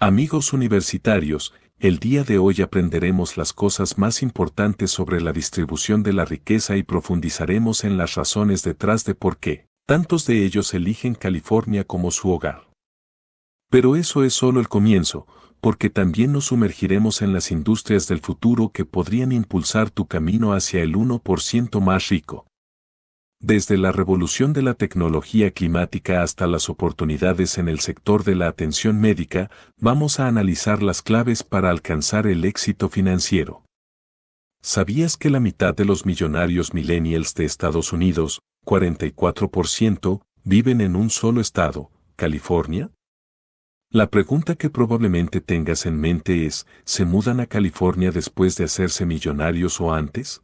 Amigos universitarios, el día de hoy aprenderemos las cosas más importantes sobre la distribución de la riqueza y profundizaremos en las razones detrás de por qué tantos de ellos eligen California como su hogar. Pero eso es solo el comienzo, porque también nos sumergiremos en las industrias del futuro que podrían impulsar tu camino hacia el 1% más rico, desde la revolución de la tecnología climática hasta las oportunidades en el sector de la atención médica, vamos a analizar las claves para alcanzar el éxito financiero. ¿Sabías que la mitad de los millonarios millennials de Estados Unidos, 44%, viven en un solo estado, California? La pregunta que probablemente tengas en mente es, ¿se mudan a California después de hacerse millonarios o antes?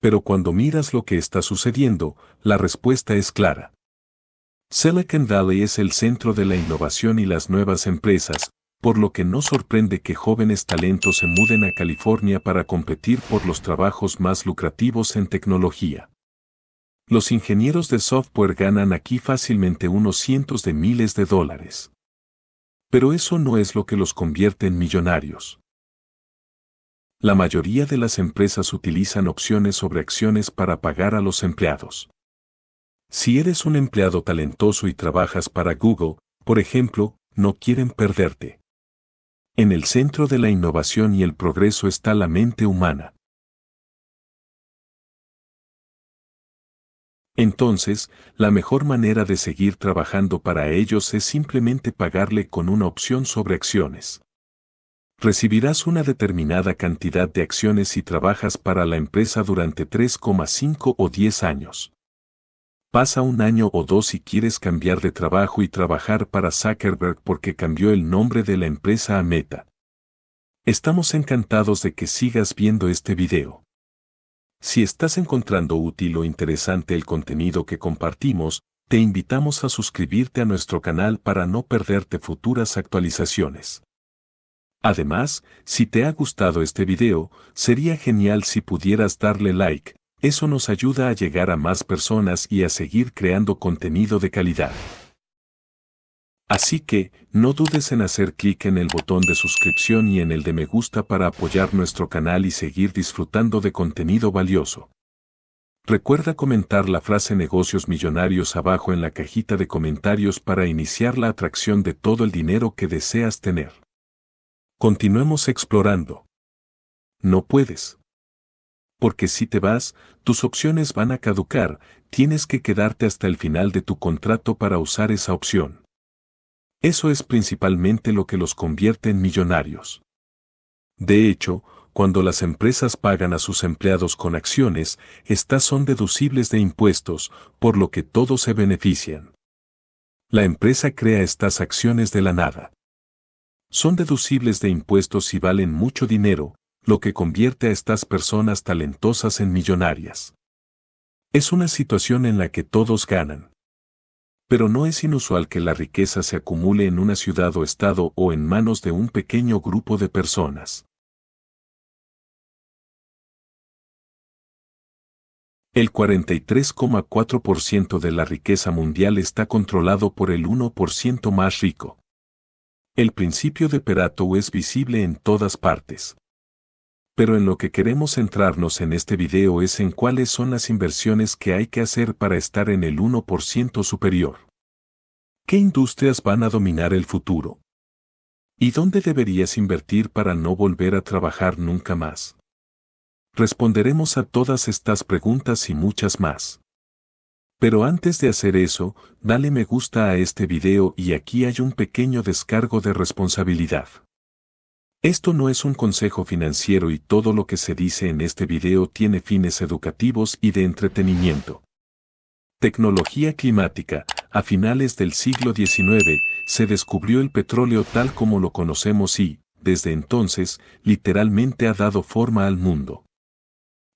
pero cuando miras lo que está sucediendo, la respuesta es clara. Silicon Valley es el centro de la innovación y las nuevas empresas, por lo que no sorprende que jóvenes talentos se muden a California para competir por los trabajos más lucrativos en tecnología. Los ingenieros de software ganan aquí fácilmente unos cientos de miles de dólares. Pero eso no es lo que los convierte en millonarios. La mayoría de las empresas utilizan opciones sobre acciones para pagar a los empleados. Si eres un empleado talentoso y trabajas para Google, por ejemplo, no quieren perderte. En el centro de la innovación y el progreso está la mente humana. Entonces, la mejor manera de seguir trabajando para ellos es simplemente pagarle con una opción sobre acciones recibirás una determinada cantidad de acciones si trabajas para la empresa durante 3,5 o 10 años. Pasa un año o dos si quieres cambiar de trabajo y trabajar para Zuckerberg porque cambió el nombre de la empresa a Meta. Estamos encantados de que sigas viendo este video. Si estás encontrando útil o interesante el contenido que compartimos, te invitamos a suscribirte a nuestro canal para no perderte futuras actualizaciones. Además, si te ha gustado este video, sería genial si pudieras darle like, eso nos ayuda a llegar a más personas y a seguir creando contenido de calidad. Así que, no dudes en hacer clic en el botón de suscripción y en el de me gusta para apoyar nuestro canal y seguir disfrutando de contenido valioso. Recuerda comentar la frase negocios millonarios abajo en la cajita de comentarios para iniciar la atracción de todo el dinero que deseas tener. Continuemos explorando. No puedes. Porque si te vas, tus opciones van a caducar, tienes que quedarte hasta el final de tu contrato para usar esa opción. Eso es principalmente lo que los convierte en millonarios. De hecho, cuando las empresas pagan a sus empleados con acciones, estas son deducibles de impuestos, por lo que todos se benefician. La empresa crea estas acciones de la nada son deducibles de impuestos y valen mucho dinero, lo que convierte a estas personas talentosas en millonarias. Es una situación en la que todos ganan. Pero no es inusual que la riqueza se acumule en una ciudad o estado o en manos de un pequeño grupo de personas. El 43,4% de la riqueza mundial está controlado por el 1% más rico. El principio de Perato es visible en todas partes. Pero en lo que queremos centrarnos en este video es en cuáles son las inversiones que hay que hacer para estar en el 1% superior. ¿Qué industrias van a dominar el futuro? ¿Y dónde deberías invertir para no volver a trabajar nunca más? Responderemos a todas estas preguntas y muchas más. Pero antes de hacer eso, dale me gusta a este video y aquí hay un pequeño descargo de responsabilidad. Esto no es un consejo financiero y todo lo que se dice en este video tiene fines educativos y de entretenimiento. Tecnología climática. A finales del siglo XIX, se descubrió el petróleo tal como lo conocemos y, desde entonces, literalmente ha dado forma al mundo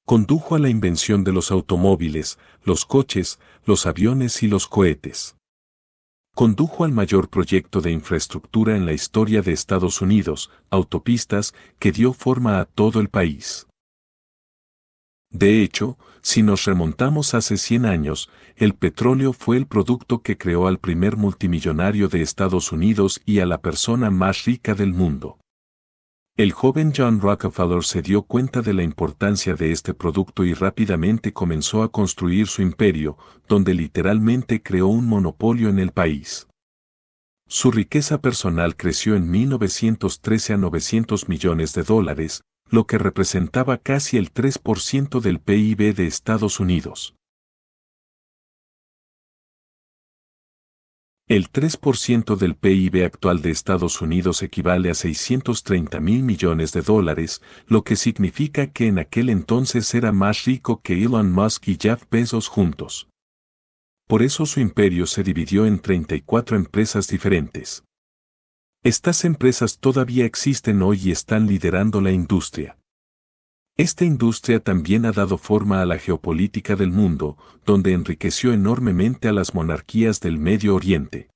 condujo a la invención de los automóviles, los coches, los aviones y los cohetes. Condujo al mayor proyecto de infraestructura en la historia de Estados Unidos, autopistas, que dio forma a todo el país. De hecho, si nos remontamos hace 100 años, el petróleo fue el producto que creó al primer multimillonario de Estados Unidos y a la persona más rica del mundo. El joven John Rockefeller se dio cuenta de la importancia de este producto y rápidamente comenzó a construir su imperio, donde literalmente creó un monopolio en el país. Su riqueza personal creció en 1913 a 900 millones de dólares, lo que representaba casi el 3% del PIB de Estados Unidos. El 3% del PIB actual de Estados Unidos equivale a 630 mil millones de dólares, lo que significa que en aquel entonces era más rico que Elon Musk y Jeff Bezos juntos. Por eso su imperio se dividió en 34 empresas diferentes. Estas empresas todavía existen hoy y están liderando la industria. Esta industria también ha dado forma a la geopolítica del mundo, donde enriqueció enormemente a las monarquías del Medio Oriente.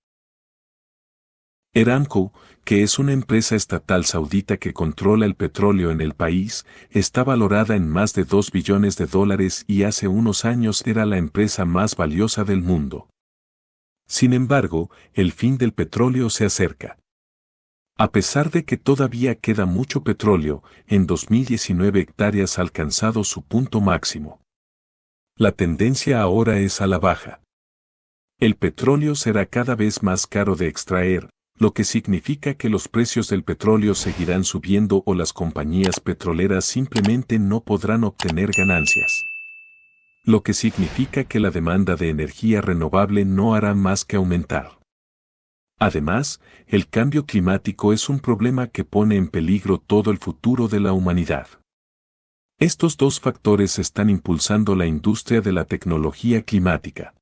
Eramco, que es una empresa estatal saudita que controla el petróleo en el país, está valorada en más de 2 billones de dólares y hace unos años era la empresa más valiosa del mundo. Sin embargo, el fin del petróleo se acerca. A pesar de que todavía queda mucho petróleo, en 2019 hectáreas ha alcanzado su punto máximo. La tendencia ahora es a la baja. El petróleo será cada vez más caro de extraer, lo que significa que los precios del petróleo seguirán subiendo o las compañías petroleras simplemente no podrán obtener ganancias. Lo que significa que la demanda de energía renovable no hará más que aumentar. Además, el cambio climático es un problema que pone en peligro todo el futuro de la humanidad. Estos dos factores están impulsando la industria de la tecnología climática.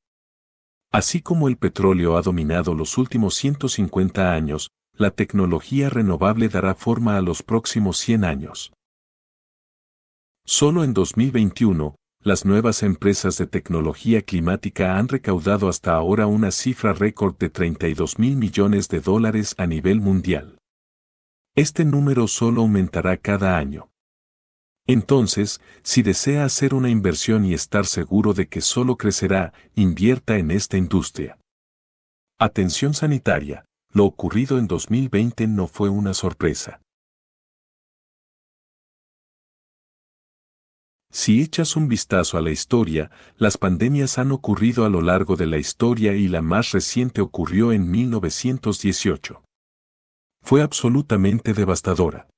Así como el petróleo ha dominado los últimos 150 años, la tecnología renovable dará forma a los próximos 100 años. Solo en 2021, las nuevas empresas de tecnología climática han recaudado hasta ahora una cifra récord de 32 mil millones de dólares a nivel mundial. Este número solo aumentará cada año. Entonces, si desea hacer una inversión y estar seguro de que solo crecerá, invierta en esta industria. Atención sanitaria. Lo ocurrido en 2020 no fue una sorpresa. Si echas un vistazo a la historia, las pandemias han ocurrido a lo largo de la historia y la más reciente ocurrió en 1918. Fue absolutamente devastadora.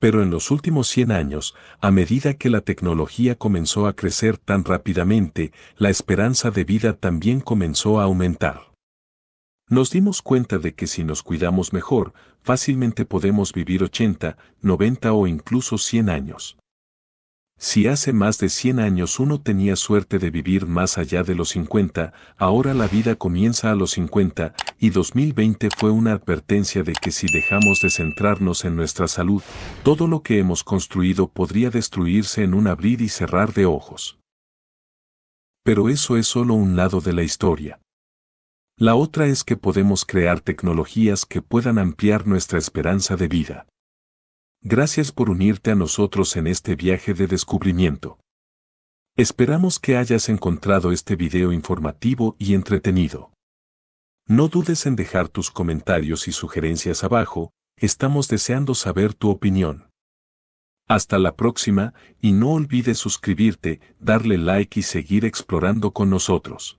Pero en los últimos 100 años, a medida que la tecnología comenzó a crecer tan rápidamente, la esperanza de vida también comenzó a aumentar. Nos dimos cuenta de que si nos cuidamos mejor, fácilmente podemos vivir 80, 90 o incluso 100 años. Si hace más de 100 años uno tenía suerte de vivir más allá de los 50, ahora la vida comienza a los 50 y 2020 fue una advertencia de que si dejamos de centrarnos en nuestra salud, todo lo que hemos construido podría destruirse en un abrir y cerrar de ojos. Pero eso es solo un lado de la historia. La otra es que podemos crear tecnologías que puedan ampliar nuestra esperanza de vida. Gracias por unirte a nosotros en este viaje de descubrimiento. Esperamos que hayas encontrado este video informativo y entretenido. No dudes en dejar tus comentarios y sugerencias abajo, estamos deseando saber tu opinión. Hasta la próxima, y no olvides suscribirte, darle like y seguir explorando con nosotros.